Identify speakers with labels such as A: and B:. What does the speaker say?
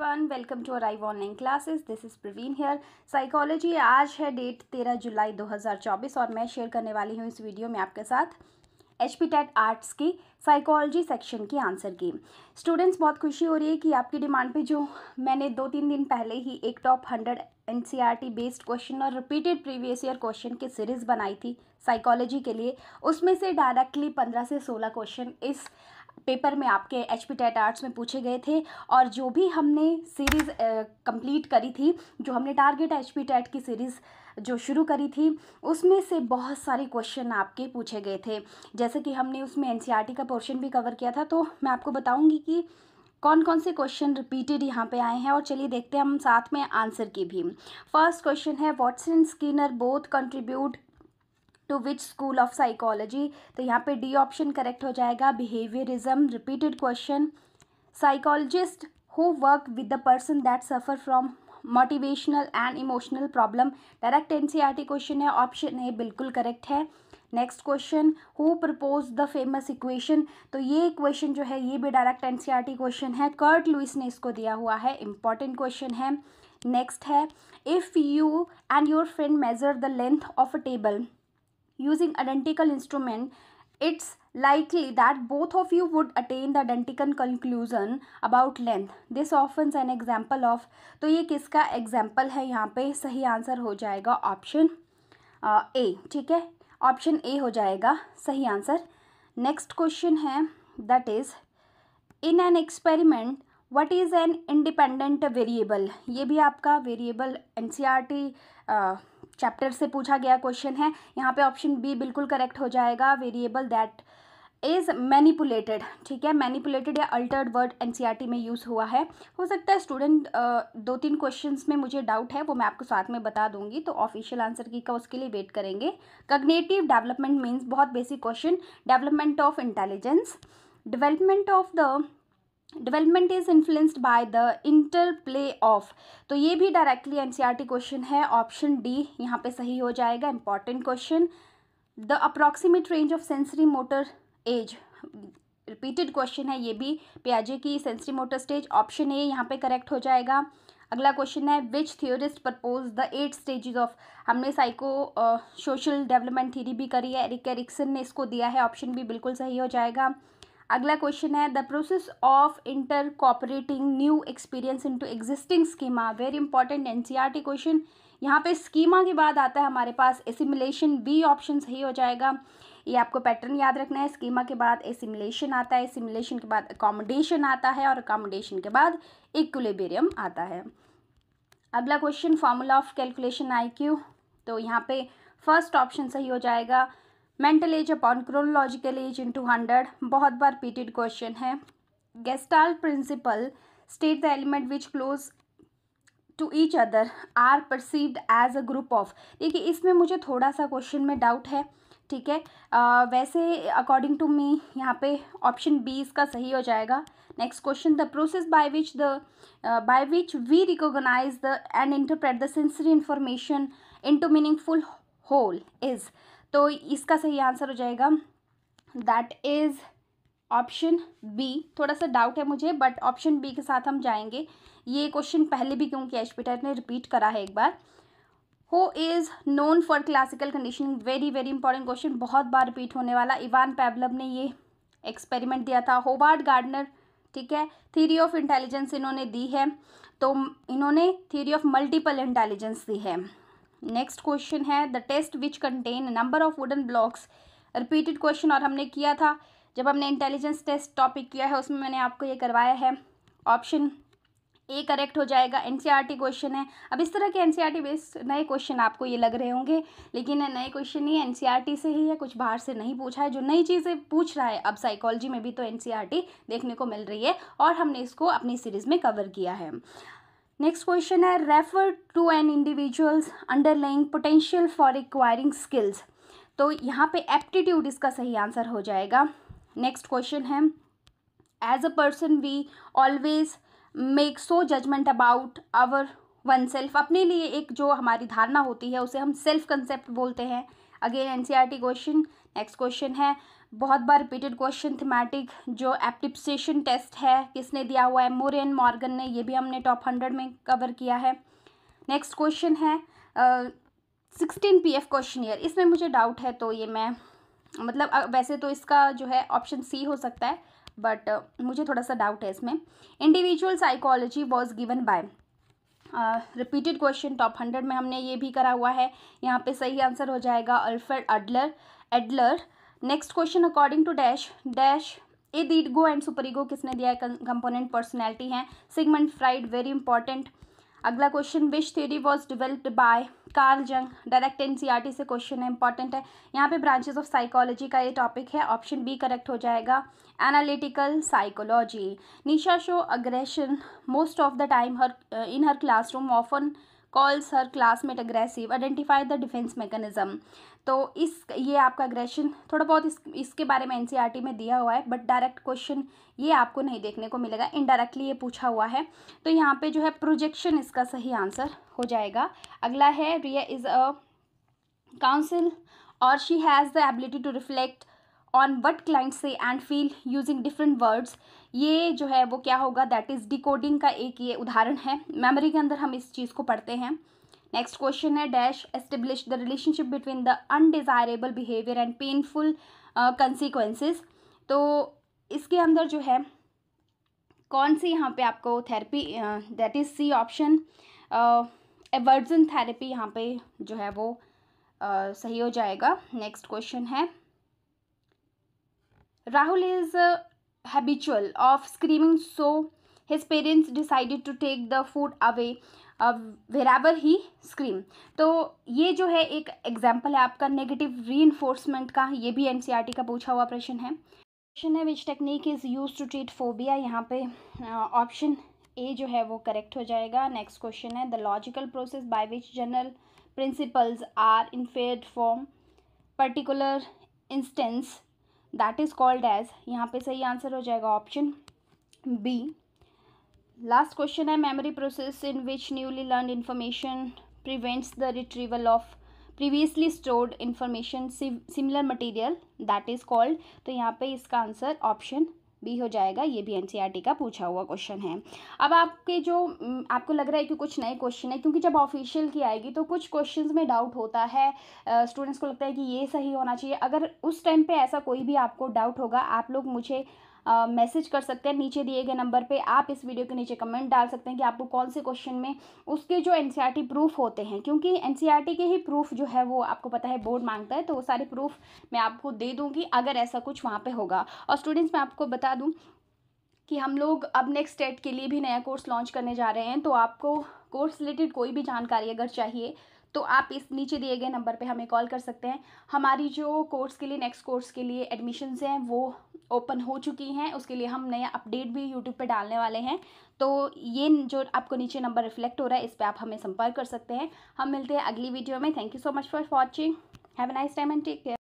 A: one welcome to Arrive online classes this is Praveen here psychology आज है date तेरह जुलाई 2024 और मैं शेयर करने वाली हूँ इस वीडियो में आपके साथ एच पी टेट आर्ट्स की साइकोलॉजी सेक्शन की आंसर की स्टूडेंट्स बहुत खुशी हो रही है कि आपकी डिमांड पे जो मैंने दो तीन दिन पहले ही एक top hundred N based question और रिपीटेड प्रीवियस ईयर क्वेश्चन की सीरीज़ बनाई थी साइकोलॉजी के लिए उसमें से डायरेक्टली पंद्रह से सोलह क्वेश्चन इस पेपर में आपके एच पी टेट आर्ट्स में पूछे गए थे और जो भी हमने सीरीज़ कंप्लीट करी थी जो हमने टारगेट एच पी टेट की सीरीज़ जो शुरू करी थी उसमें से बहुत सारे क्वेश्चन आपके पूछे गए थे जैसे कि हमने उसमें एन e का पोर्शन भी कवर किया था तो मैं आपको बताऊँगी कि कौन कौन से क्वेश्चन रिपीटेड यहाँ पे आए हैं और चलिए देखते हैं हम साथ में आंसर की भी फर्स्ट क्वेश्चन है Watson Skinner both contribute to which school of psychology तो यहाँ पे डी ऑप्शन करेक्ट हो जाएगा behaviourism repeated question psychologist who work with the person that suffer from motivational and emotional problem direct T question है option A बिल्कुल correct है next question who propose the famous equation तो ये question जो है ये भी डायरेक्ट टी क्वेश्चन है कर्ट लुइस ने इसको दिया हुआ है इंपॉर्टेंट क्वेश्चन है नेक्स्ट है if you and your friend measure the length of a table using identical instrument it's likely that both of you would attain the identical conclusion about length this often an example of to ye kiska example hai yahan pe sahi answer ho jayega option uh, a theek hai option a ho jayega sahi answer next question hai that is in an experiment what is an independent variable ye bhi aapka variable ncrt uh, chapter से पूछा गया question है यहाँ पे option B बिल्कुल correct हो जाएगा variable that is manipulated ठीक है मैनिपुलेटेड या अल्टर्ड वर्ड एन में यूज़ हुआ है हो सकता है स्टूडेंट दो तीन क्वेश्चन में मुझे डाउट है वो मैं आपको साथ में बता दूंगी तो ऑफिशियल आंसर की का उसके लिए वेट करेंगे कग्नेटिव डेवलपमेंट मीन्स बहुत basic question development of intelligence development of the development is influenced by the interplay of तो ये भी डायरेक्टली एनसीईआरटी क्वेश्चन है ऑप्शन डी यहाँ पे सही हो जाएगा important question the approximate range of sensory motor age repeated question है ये भी प्याजे की sensory motor stage option A यहाँ पे करेक्ट हो जाएगा अगला क्वेश्चन है which theorist propose the eight stages of हमने साइको सोशल डेवलपमेंट थीरी भी करी है एरिक एरिक्सन ने इसको दिया है ऑप्शन भी बिल्कुल सही हो जाएगा अगला क्वेश्चन है the process of incorporating new experience into existing schema very important NCERT question यहाँ पे स्कीमा के बाद आता है हमारे पास एसिमुलेशन बी ऑप्शन सही हो जाएगा ये आपको पैटर्न याद रखना है स्कीमा के बाद एसिमुलेशन आता है एसिमुलेशन के बाद अकोमोडेशन आता है और अकोमोडेशन के बाद इक्वलेबेरियम आता है अगला question formula of calculation Q तो यहाँ पे फर्स्ट ऑप्शन सही हो जाएगा mental age upon chronological age into hundred बहुत बार पीटेड क्वेश्चन है Gestalt principle state the element which close to each other are perceived as a group of देखिए इसमें मुझे थोड़ा सा क्वेश्चन में डाउट है ठीक है वैसे अकॉर्डिंग टू मी यहाँ पे ऑप्शन बी इसका सही हो जाएगा next question the process by which the by which we recognise the and interpret the sensory information into meaningful whole is तो इसका सही आंसर हो जाएगा दैट इज़ ऑप्शन बी थोड़ा सा डाउट है मुझे बट ऑप्शन बी के साथ हम जाएंगे ये क्वेश्चन पहले भी क्योंकि एचपीटर ने रिपीट करा है एक बार who is known for classical conditioning very very important question बहुत बार रिपीट होने वाला इवान पैबलब ने ये एक्सपेरिमेंट दिया था होबार्ड गार्डनर ठीक है थीरी ऑफ इंटेलिजेंस इन्होंने दी है तो इन्होंने थीरी ऑफ मल्टीपल इंटेलिजेंस दी है नेक्स्ट क्वेश्चन है the test which contain number of wooden blocks repeated question और हमने किया था जब हमने इंटेलिजेंस टेस्ट टॉपिक किया है उसमें मैंने आपको ये करवाया है ऑप्शन ए करेक्ट हो जाएगा एनसीईआरटी क्वेश्चन e है अब इस तरह के एनसीईआरटी बेस्ड e नए क्वेश्चन आपको ये लग रहे होंगे लेकिन नए क्वेश्चन ही एनसीईआरटी से ही है कुछ बाहर से नहीं पूछा है जो नई चीज़ें पूछ रहा है अब साइकोलॉजी में भी तो एनसीईआरटी e देखने को मिल रही है और हमने इसको अपनी सीरीज़ में कवर किया है नेक्स्ट क्वेश्चन है refer to an individuals underlying potential for acquiring skills तो यहाँ पे एप्टीट्यूड इसका सही आंसर हो जाएगा नेक्स्ट क्वेश्चन है as a person we always make so judgement about our one self अपने लिए एक जो हमारी धारणा होती है उसे हम सेल्फ कंसेप्ट बोलते हैं again an question next question है बहुत बार रिपीटेड क्वेश्चन थीमेटिक जो एप्टिप्सेशन टेस्ट है किसने दिया हुआ है मोर मॉर्गन ने ये भी हमने टॉप हंड्रेड में कवर किया है नेक्स्ट क्वेश्चन है sixteen P F question year इसमें मुझे डाउट है तो ये मैं मतलब वैसे तो इसका जो है ऑप्शन सी हो सकता है बट uh, मुझे थोड़ा सा डाउट है इसमें individual psychology was given by repeated question top hundred में हमने ये भी करा हुआ है यहाँ पे सही आंसर हो जाएगा Alfred Adler Adler next question according to dash dash ए दीडगो गो एंड सुपर ईगो किसने दिया है कंपोनेंट पर्सनैलिटी है सिगमेंट फ्राइड वेरी इंपॉर्टेंट अगला क्वेश्चन which theory was developed by Carl Jung direct NCERT से क्वेश्चन है इंपॉर्टेंट है यहाँ पे ब्रांचेस ऑफ साइकोलॉजी का ये टॉपिक है ऑप्शन बी करेक्ट हो जाएगा analytical psychology Nisha show aggression most of the time her in her classroom often calls her classmate aggressive identify the defence mechanism तो इस ये आपका अग्रेशन थोड़ा बहुत इस इसके बारे में एनसीईआरटी e में दिया हुआ है बट डायरेक्ट क्वेश्चन ये आपको नहीं देखने को मिलेगा इनडायरेक्टली ये पूछा हुआ है तो यहाँ पे जो है प्रोजेक्शन इसका सही आंसर हो जाएगा अगला है रिया इज़ अ काउंसिल और she has the ability to reflect on what client says and feel using different words ये जो है वो क्या होगा दैट इज़ डिकोडिंग का एक ये उदाहरण है मेमोरी के अंदर हम इस चीज़ को पढ़ते हैं नेक्स्ट क्वेश्चन है dash establish the relationship between the undesirable behaviour and painful consequences तो इसके अंदर जो है कौन सी यहाँ पे आपको therapy that is C option aversion therapy यहाँ पे जो है वो uh, सही हो जाएगा नेक्स्ट क्वेश्चन है Rahul is uh, habitual of screaming, so his parents decided to take the food away uh, wherever ही स्क्रीम तो ये जो है एक एग्जाम्पल है आपका नेगेटिव री का ये भी एन e का पूछा हुआ प्रश्न है क्वेश्चन है which technique is use to treat phobia यहाँ पे ऑप्शन uh, ए जो है वो करेक्ट हो जाएगा नेक्स्ट क्वेश्चन है the logical process by which general principles are infer from particular instance that is called as यहाँ पे सही आंसर हो जाएगा ऑप्शन बी लास्ट क्वेश्चन है memory process in which newly learn information prevents the retrieval of previously stored information similar material that is called तो यहाँ पे इसका आंसर ऑप्शन बी हो जाएगा ये भी एनसीईआरटी e का पूछा हुआ क्वेश्चन है अब आपके जो आपको लग रहा है कि कुछ नए क्वेश्चन है क्योंकि जब ऑफिशियल की आएगी तो कुछ क्वेश्चन में डाउट होता है स्टूडेंट्स को लगता है कि ये सही होना चाहिए अगर उस टाइम पर ऐसा कोई भी आपको डाउट होगा आप लोग मुझे मैसेज कर सकते हैं नीचे दिए गए नंबर पर आप इस वीडियो के नीचे कमेंट डाल सकते हैं कि आपको कौन से क्वेश्चन में उसके जो एन प्रूफ e होते हैं क्योंकि एन e के ही प्रूफ जो है वो आपको पता है बोर्ड मांगता है तो वो सारे प्रूफ मैं आपको दे दूँगी अगर ऐसा कुछ वहाँ पर होगा और स्टूडेंट्स मैं आपको बता दूँ कि हम लोग अब नेक्स्ट डेट के लिए भी नया कोर्स लॉन्च करने जा रहे हैं तो आपको कोर्स रिलेटेड कोई भी जानकारी अगर चाहिए तो आप इस नीचे दिए गए नंबर पे हमें कॉल कर सकते हैं हमारी जो कोर्स के लिए नेक्स्ट कोर्स के लिए एडमिशन्स हैं वो ओपन हो चुकी हैं उसके लिए हम नया अपडेट भी यूट्यूब पे डालने वाले हैं तो ये जो आपको नीचे नंबर रिफ्लेक्ट हो रहा है इस पर आप हमें संपर्क कर सकते हैं हम मिलते हैं अगली वीडियो में thank you so much for watching have a nice time and take care